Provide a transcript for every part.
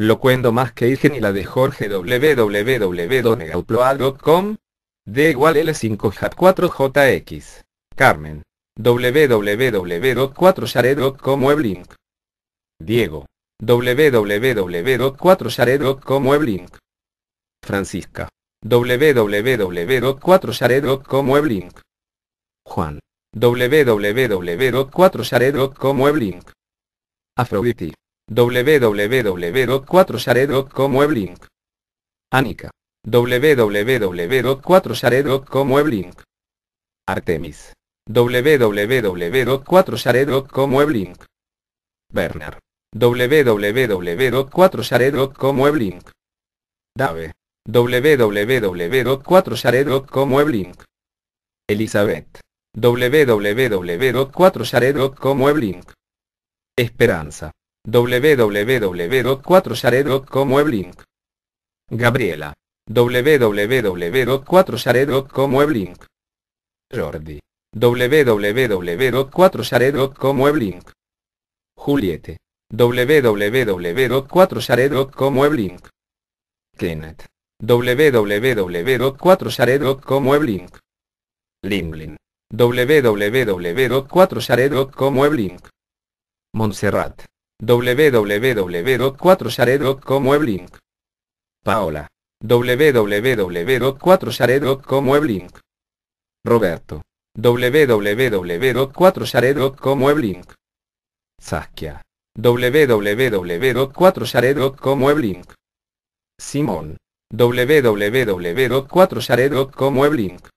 Lo cuento más que Igen y la de Jorge www.donegaupload.com. de igual L5J4JX. Carmen. www.4shared.com weblink. Diego. www.4shared.com weblink. Francisca. www.4shared.com weblink. Juan. www.4shared.com weblink. Afroditi www.4shared.com weblink. Anika. www.4shared.com weblink. Artemis. www.4shared.com weblink. Werner. www.4shared.com weblink. Dave. www.4shared.com weblink. Elizabeth. www.4shared.com weblink. Esperanza www.4shared.com weblink. Gabriela. www.4shared.com weblink. Jordi. www.4shared.com weblink. Juliette. www.4shared.com weblink. Kenneth. www.4shared.com weblink. Limblin. www.4shared.com weblink. Montserrat www.4shared.com weblink. Paola. www.4shared.com weblink. Roberto. www.4shared.com weblink. Saskia. www.4shared.com weblink. Simón. www.4shared.com weblink.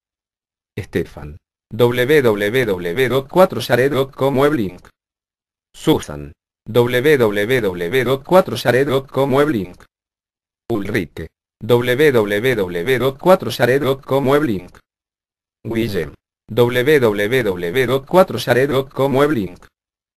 Estefan. www.4shared.com weblink. Susan www.4shared.com weblink. Ulrike. www.4shared.com weblink. Guillem. www.4shared.com weblink.